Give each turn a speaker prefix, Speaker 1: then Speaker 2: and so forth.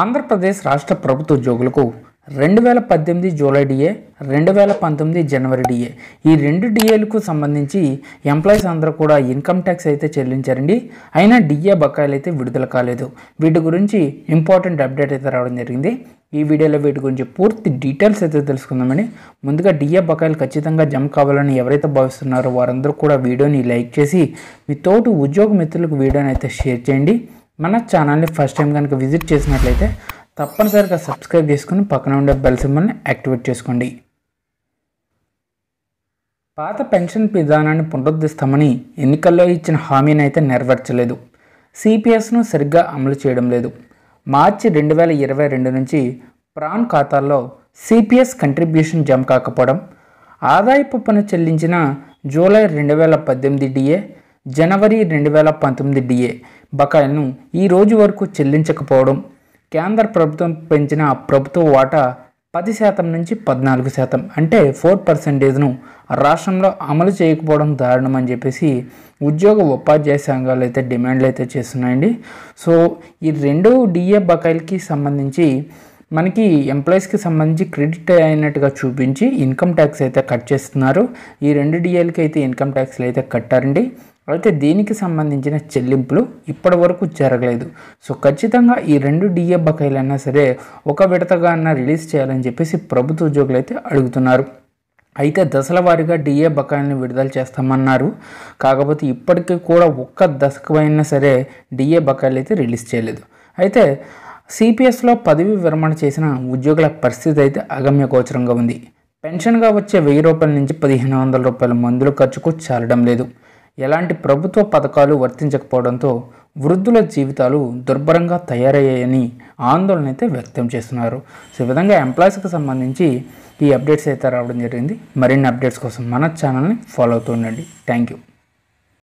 Speaker 1: ఆంధ్రప్రదేశ్ రాష్ట్ర ప్రభుత్వ ఉద్యోగులకు రెండు వేల పద్దెనిమిది జూలై డిఏ రెండు వేల పంతొమ్మిది జనవరి డిఏ ఈ రెండు డిఏలకు సంబంధించి ఎంప్లాయీస్ అందరూ కూడా ఇన్కమ్ ట్యాక్స్ అయితే చెల్లించారండి అయినా డిఏ బకాయిలు అయితే విడుదల కాలేదు వీటి గురించి ఇంపార్టెంట్ అప్డేట్ అయితే రావడం జరిగింది ఈ వీడియోలో వీటి గురించి పూర్తి డీటెయిల్స్ అయితే తెలుసుకుందామని ముందుగా డిఏ బకాయిలు ఖచ్చితంగా జమ కావాలని ఎవరైతే భావిస్తున్నారో వారందరూ కూడా వీడియోని లైక్ చేసి మీ తోటి ఉద్యోగ మిత్రులకు వీడియోని అయితే షేర్ చేయండి మన ఛానల్ని ఫస్ట్ టైం కనుక విజిట్ చేసినట్లయితే తప్పనిసరిగా సబ్స్క్రైబ్ చేసుకుని పక్కన ఉండే బెల్ సింబల్ని యాక్టివేట్ చేసుకోండి పాత పెన్షన్ విధానాన్ని పునరుద్ధరిస్తామని ఎన్నికల్లో ఇచ్చిన హామీని అయితే నెరవేర్చలేదు సిపిఎస్ను సరిగ్గా అమలు చేయడం లేదు మార్చి రెండు వేల ఇరవై రెండు నుంచి ప్రాన్ ఖాతాల్లో సిపిఎస్ కంట్రిబ్యూషన్ జమ కాకపోవడం ఆదాయపు పన్ను చెల్లించిన జూలై రెండు వేల పద్దెనిమిది డిఏ జనవరి రెండు వేల పంతొమ్మిది డిఏ బకాయిలను ఈ రోజు వరకు చెల్లించకపోవడం కేంద్ర ప్రభుత్వం పెంచిన ప్రభుత్వ వాటా పది శాతం నుంచి పద్నాలుగు శాతం అంటే ఫోర్ పర్సెంటేజ్ను రాష్ట్రంలో అమలు చేయకపోవడం దారుణం అని చెప్పేసి ఉద్యోగ ఉపాధ్యాయ సంఘాలు అయితే డిమాండ్లు అయితే చేస్తున్నాయండి సో ఈ రెండు డిఏ బకాయిలకి సంబంధించి మనకి ఎంప్లాయీస్కి సంబంధించి క్రెడిట్ అయినట్టుగా చూపించి ఇన్కమ్ ట్యాక్స్ అయితే కట్ చేస్తున్నారు ఈ రెండు డిఏలకి అయితే ఇన్కమ్ ట్యాక్స్లు అయితే కట్టారండి అయితే దీనికి సంబంధించిన చెల్లింపులు ఇప్పటి వరకు జరగలేదు సో ఖచ్చితంగా ఈ రెండు డిఏ బకాయిలైనా సరే ఒక విడతగా రిలీజ్ చేయాలని చెప్పేసి ప్రభుత్వ ఉద్యోగులు అయితే అడుగుతున్నారు అయితే దశల వారీగా డిఏ బకాయిలను విడుదల చేస్తామన్నారు కాకపోతే ఇప్పటికీ కూడా ఒక్క దశకు అయినా సరే డిఏ బకాయిలు అయితే రిలీజ్ చేయలేదు అయితే సిపిఎస్లో పదవి విరమణ చేసిన ఉద్యోగుల పరిస్థితి అయితే గోచరంగా ఉంది పెన్షన్గా వచ్చే వెయ్యి రూపాయల నుంచి పదిహేను వందల రూపాయల మందుల ఖర్చుకు చాలడం లేదు ఎలాంటి ప్రభుత్వ పథకాలు వర్తించకపోవడంతో వృద్ధుల జీవితాలు దుర్భరంగా తయారయ్యాయని ఆందోళన అయితే వ్యక్తం చేస్తున్నారు సో ఈ విధంగా ఎంప్లాయీస్కి సంబంధించి ఈ అప్డేట్స్ అయితే రావడం జరిగింది మరిన్ని అప్డేట్స్ కోసం మన ఛానల్ని ఫాలో అవుతూ ఉండండి థ్యాంక్ యూ